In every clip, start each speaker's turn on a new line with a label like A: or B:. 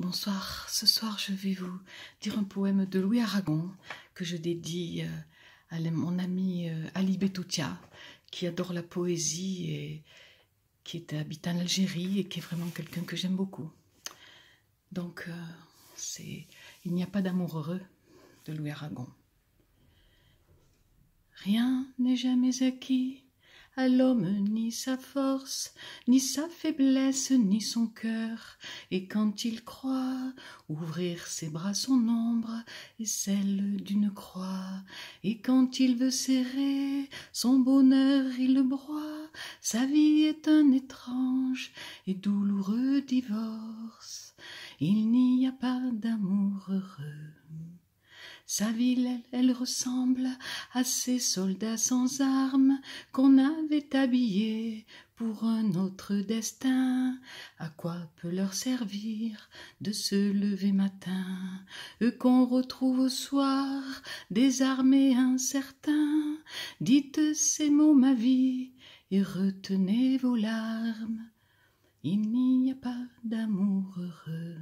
A: Bonsoir, ce soir je vais vous dire un poème de Louis Aragon que je dédie euh, à mon ami euh, Ali Betoutia qui adore la poésie et qui habite en Algérie et qui est vraiment quelqu'un que j'aime beaucoup. Donc euh, c'est Il n'y a pas d'amour heureux de Louis Aragon. Rien n'est jamais acquis l'homme ni sa force, ni sa faiblesse, ni son cœur, et quand il croit, ouvrir ses bras son ombre et celle d'une croix, et quand il veut serrer son bonheur, il le broie, sa vie est un étrange et douloureux divorce, il n'y a pas d'amour heureux. Sa ville, elle ressemble à ces soldats sans armes qu'on avait habillés pour un autre destin. À quoi peut leur servir de se lever matin, eux qu'on retrouve au soir, désarmés incertains Dites ces mots, ma vie, et retenez vos larmes. Il n'y a pas d'amour heureux.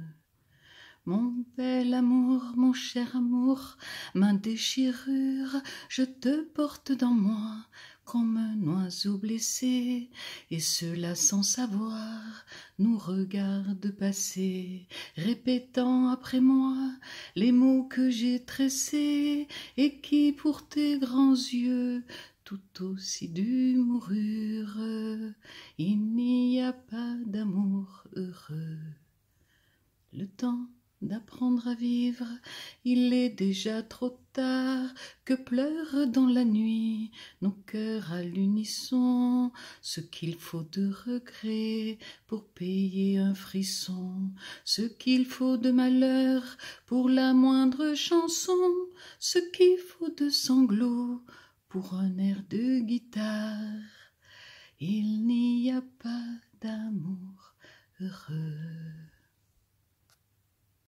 A: Mon bel amour, mon cher amour, ma déchirure, je te porte dans moi comme un oiseau blessé, et cela sans savoir nous regarde passer, répétant après moi les mots que j'ai tressés, et qui pour tes grands yeux tout aussi moururent. il n'y a pas d'amour heureux. Le temps d'apprendre à vivre. Il est déjà trop tard que pleure dans la nuit nos cœurs à l'unisson, ce qu'il faut de regret pour payer un frisson, ce qu'il faut de malheur pour la moindre chanson, ce qu'il faut de sanglots pour un air de guitare. Il n'y a pas d'amour heureux.